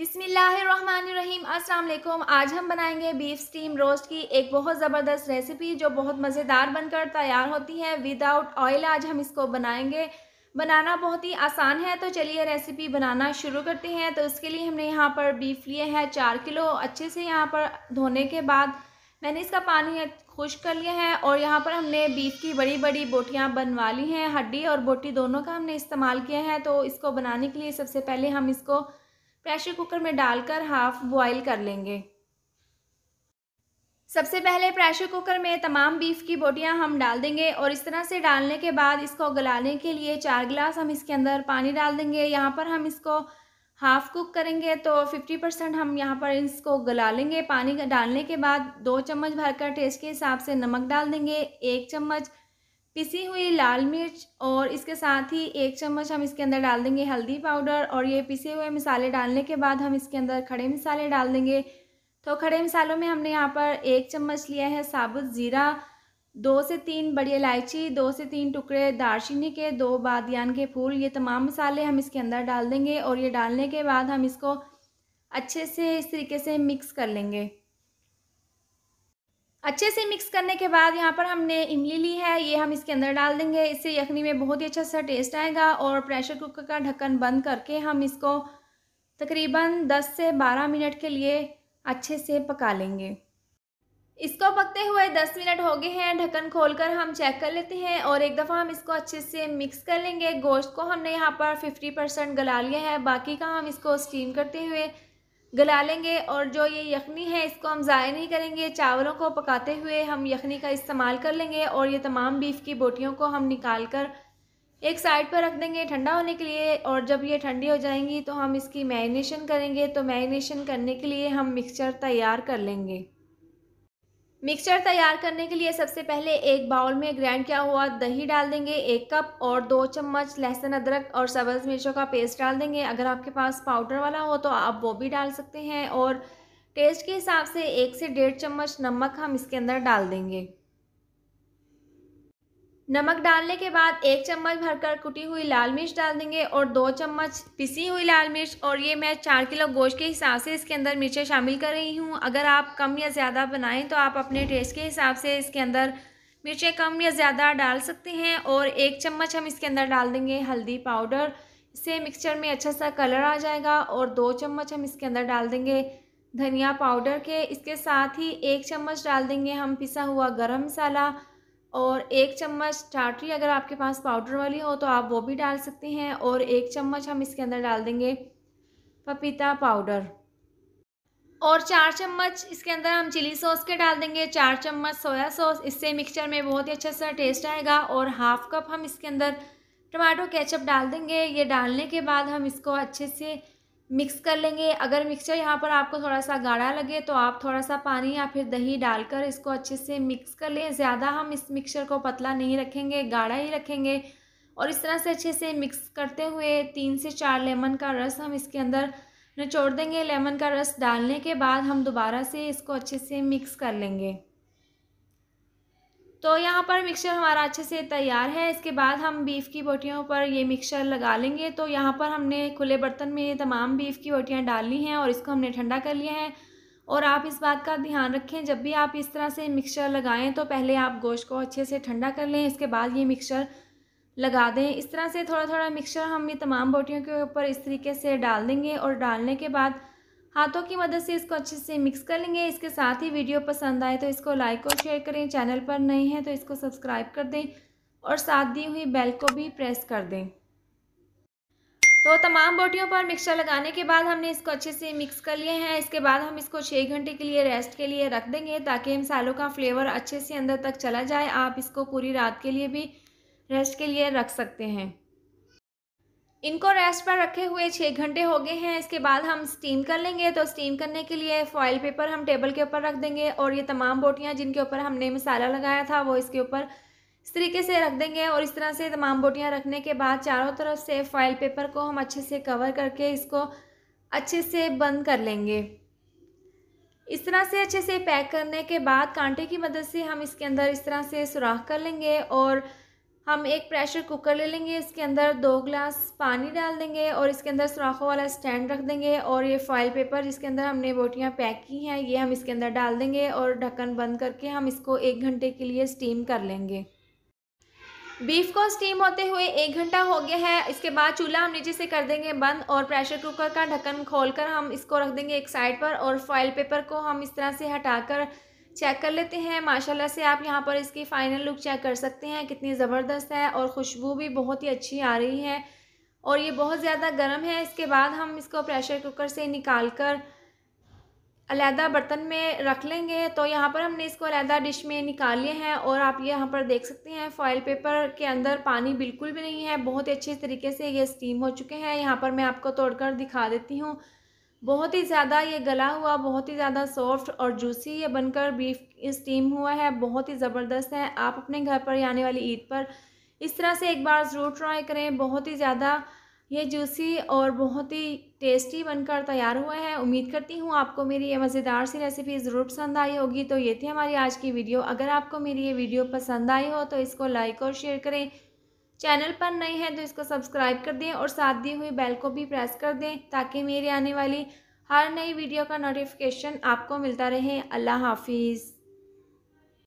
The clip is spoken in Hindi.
बिसमीम अस्सलाम आज हम बनाएंगे बीफ स्टीम रोस्ट की एक बहुत ज़बरदस्त रेसिपी जो बहुत मज़ेदार बनकर तैयार होती है विदाउट ऑयल आज हम इसको बनाएंगे बनाना बहुत ही आसान है तो चलिए रेसिपी बनाना शुरू करते हैं तो इसके लिए हमने यहाँ पर बीफ लिए हैं चार किलो अच्छे से यहाँ पर धोने के बाद मैंने इसका पानी खुश कर लिया है और यहाँ पर हमने बीफ की बड़ी बड़ी बोटियाँ बनवा ली हैं हड्डी और बोटी दोनों का हमने इस्तेमाल किया है तो इसको बनाने के लिए सबसे पहले हम इसको प्रेशर कुकर में डालकर हाफ बॉयल कर लेंगे सबसे पहले प्रेशर कुकर में तमाम बीफ की बोटियां हम डाल देंगे और इस तरह से डालने के बाद इसको गलाने के लिए चार गिलास हम इसके अंदर पानी डाल देंगे यहाँ पर हम इसको हाफ़ कुक करेंगे तो 50 परसेंट हम यहाँ पर इसको गला लेंगे पानी डालने के बाद दो चम्मच भरकर टेस्ट के हिसाब से नमक डाल देंगे एक चम्मच पिसी हुई लाल मिर्च और इसके साथ ही एक चम्मच हम इसके अंदर डाल देंगे हल्दी पाउडर और ये पिसे हुए मसाले डालने के बाद हम इसके अंदर खड़े मसाले डाल देंगे तो खड़े मसालों में हमने यहाँ पर एक चम्मच लिया है साबुत ज़ीरा दो से तीन बड़ी इलायची दो से तीन टुकड़े दारचीनी के दो बादियान के फूल ये तमाम मसाले हम इसके अंदर डाल देंगे और ये डालने के बाद हम इसको अच्छे से इस तरीके से मिक्स कर लेंगे अच्छे से मिक्स करने के बाद यहाँ पर हमने इमली ली है ये हम इसके अंदर डाल देंगे इससे यखनी में बहुत ही अच्छा सा टेस्ट आएगा और प्रेशर कुकर का ढक्कन बंद करके हम इसको तकरीबन 10 से 12 मिनट के लिए अच्छे से पका लेंगे इसको पकते हुए 10 मिनट हो गए हैं ढक्कन खोलकर हम चेक कर लेते हैं और एक दफ़ा हम इसको अच्छे से मिक्स कर लेंगे गोश्त को हमने यहाँ पर 50 परसेंट गला लिया है बाकी का हम इसको स्टीम करते हुए गला लेंगे और जो ये यखनी है इसको हम ज़ाय नहीं करेंगे चावलों को पकाते हुए हम यखनी का इस्तेमाल कर लेंगे और ये तमाम बीफ की बोटियों को हम निकाल कर एक साइड पर रख देंगे ठंडा होने के लिए और जब ये ठंडी हो जाएंगी तो हम इसकी मैरिनेशन करेंगे तो मैरिनेशन करने के लिए हम मिक्सचर तैयार कर लेंगे मिक्सचर तैयार करने के लिए सबसे पहले एक बाउल में ग्राइंड किया हुआ दही डाल देंगे एक कप और दो चम्मच लहसुन अदरक और सब्ज़ मिर्चों का पेस्ट डाल देंगे अगर आपके पास पाउडर वाला हो तो आप वो भी डाल सकते हैं और टेस्ट के हिसाब से एक से डेढ़ चम्मच नमक हम इसके अंदर डाल देंगे नमक डालने के बाद एक चम्मच भरकर कुटी हुई लाल मिर्च डाल देंगे और दो चम्मच पिसी हुई लाल मिर्च और ये मैं चार किलो गोश्त के हिसाब से इसके अंदर मिर्चें शामिल कर रही हूँ अगर आप कम या ज़्यादा बनाएं तो आप अपने टेस्ट के हिसाब से इसके अंदर मिर्चें कम या ज़्यादा डाल सकते हैं और एक चम्मच हम इसके अंदर डाल देंगे हल्दी पाउडर इससे मिक्सचर में अच्छा सा कलर आ जाएगा और दो चम्मच हम इसके अंदर डाल देंगे धनिया पाउडर के इसके साथ ही एक चम्मच डाल देंगे हम पिसा हुआ गर्म मसाला और एक चम्मच टाटरी अगर आपके पास पाउडर वाली हो तो आप वो भी डाल सकते हैं और एक चम्मच हम इसके अंदर डाल देंगे पपीता पाउडर और चार चम्मच इसके अंदर हम चिली सॉस के डाल देंगे चार चम्मच सोया सॉस इससे मिक्सचर में बहुत ही अच्छा सा टेस्ट आएगा और हाफ कप हम इसके अंदर टमाटो केचप डाल देंगे ये डालने के बाद हम इसको अच्छे से मिक्स कर लेंगे अगर मिक्सचर यहाँ पर आपको थोड़ा सा गाढ़ा लगे तो आप थोड़ा सा पानी या फिर दही डालकर इसको अच्छे से मिक्स कर लें ज़्यादा हम इस मिक्सचर को पतला नहीं रखेंगे गाढ़ा ही रखेंगे और इस तरह से अच्छे से मिक्स करते हुए तीन से चार लेमन का रस हम इसके अंदर निचोड़ देंगे लेमन का रस डालने के बाद हम दोबारा से इसको अच्छे से मिक्स कर लेंगे तो यहाँ पर मिक्सचर हमारा अच्छे से तैयार है इसके बाद हम बीफ़ की बोटियों पर ये मिक्सचर लगा लेंगे तो यहाँ पर हमने खुले बर्तन में तमाम बीफ़ की बोटियाँ डाल ली हैं और इसको हमने ठंडा कर लिया है और आप इस बात का ध्यान रखें जब भी आप इस तरह से मिक्सचर लगाएं तो पहले आप गोश्त को अच्छे से ठंडा कर लें इसके बाद ये मिक्सचर लगा दें इस तरह से थोड़ा थोड़ा मिक्सचर हम ये तमाम बोटियों के ऊपर इस तरीके से डाल देंगे और डालने के बाद हाथों की मदद से इसको अच्छे से मिक्स कर लेंगे इसके साथ ही वीडियो पसंद आए तो इसको लाइक और शेयर करें चैनल पर नए हैं तो इसको सब्सक्राइब कर दें और साथ दी हुई बेल को भी प्रेस कर दें तो तमाम बोटियों पर मिक्सचर लगाने के बाद हमने इसको अच्छे से मिक्स कर लिए हैं इसके बाद हम इसको छः घंटे के लिए रेस्ट के लिए रख देंगे ताकि मसालों का फ्लेवर अच्छे से अंदर तक चला जाए आप इसको पूरी रात के लिए भी रेस्ट के लिए रख सकते हैं इनको रेस्ट पर रखे हुए छः घंटे हो गए हैं इसके बाद हम स्टीम कर लेंगे तो स्टीम करने के लिए फॉइल पेपर हम टेबल के ऊपर रख देंगे और ये तमाम बोटियाँ जिनके ऊपर हमने मसाला लगाया था वो इसके ऊपर इस तरीके से रख देंगे और इस तरह से तमाम बोटियाँ रखने के बाद चारों तरफ से फॉइल पेपर को हम अच्छे से कवर करके इसको अच्छे से बंद कर लेंगे इस तरह से अच्छे से पैक करने के बाद कांटे की मदद से हम इसके अंदर इस तरह से सुराख कर लेंगे और हम एक प्रेशर कुकर ले लेंगे इसके अंदर दो ग्लास पानी डाल देंगे और इसके अंदर सुराखों वाला स्टैंड रख देंगे और ये फॉइल पेपर जिसके अंदर हमने बोटियाँ पैक की हैं ये हम इसके अंदर डाल देंगे और ढक्कन बंद करके हम इसको एक घंटे के लिए स्टीम कर लेंगे बीफ को स्टीम होते हुए एक घंटा हो गया है इसके बाद चूल्हा हम नीचे से कर देंगे बंद और प्रेशर कुकर का ढक्कन खोलकर हम इसको रख देंगे एक साइड पर और फॉइल पेपर को हम इस तरह से हटाकर चेक कर लेते हैं माशाल्लाह से आप यहाँ पर इसकी फ़ाइनल लुक चेक कर सकते हैं कितनी ज़बरदस्त है और खुशबू भी बहुत ही अच्छी आ रही है और ये बहुत ज़्यादा गर्म है इसके बाद हम इसको प्रेशर कुकर से निकाल कर अलहदा बर्तन में रख लेंगे तो यहाँ पर हमने इसको अलहदा डिश में निकाल लिए हैं और आप यहाँ पर देख सकते हैं फॉयल पेपर के अंदर पानी बिल्कुल भी नहीं है बहुत ही अच्छे तरीके से ये स्टीम हो चुके हैं यहाँ पर मैं आपको तोड़कर दिखा देती हूँ बहुत ही ज़्यादा ये गला हुआ बहुत ही ज़्यादा सॉफ्ट और जूसी ये बनकर बीफ स्टीम हुआ है बहुत ही ज़बरदस्त है आप अपने घर पर आने वाली ईद पर इस तरह से एक बार ज़रूर ट्राई करें बहुत ही ज़्यादा ये जूसी और बहुत ही टेस्टी बनकर तैयार हुआ है उम्मीद करती हूँ आपको मेरी ये मज़ेदार सी रेसिपी ज़रूर पसंद आई होगी तो ये थी हमारी आज की वीडियो अगर आपको मेरी ये वीडियो पसंद आई हो तो इसको लाइक और शेयर करें चैनल पर नए हैं तो इसको सब्सक्राइब कर दें और साथ दी हुई बेल को भी प्रेस कर दें ताकि मेरी आने वाली हर नई वीडियो का नोटिफिकेशन आपको मिलता रहे अल्लाह हाफिज़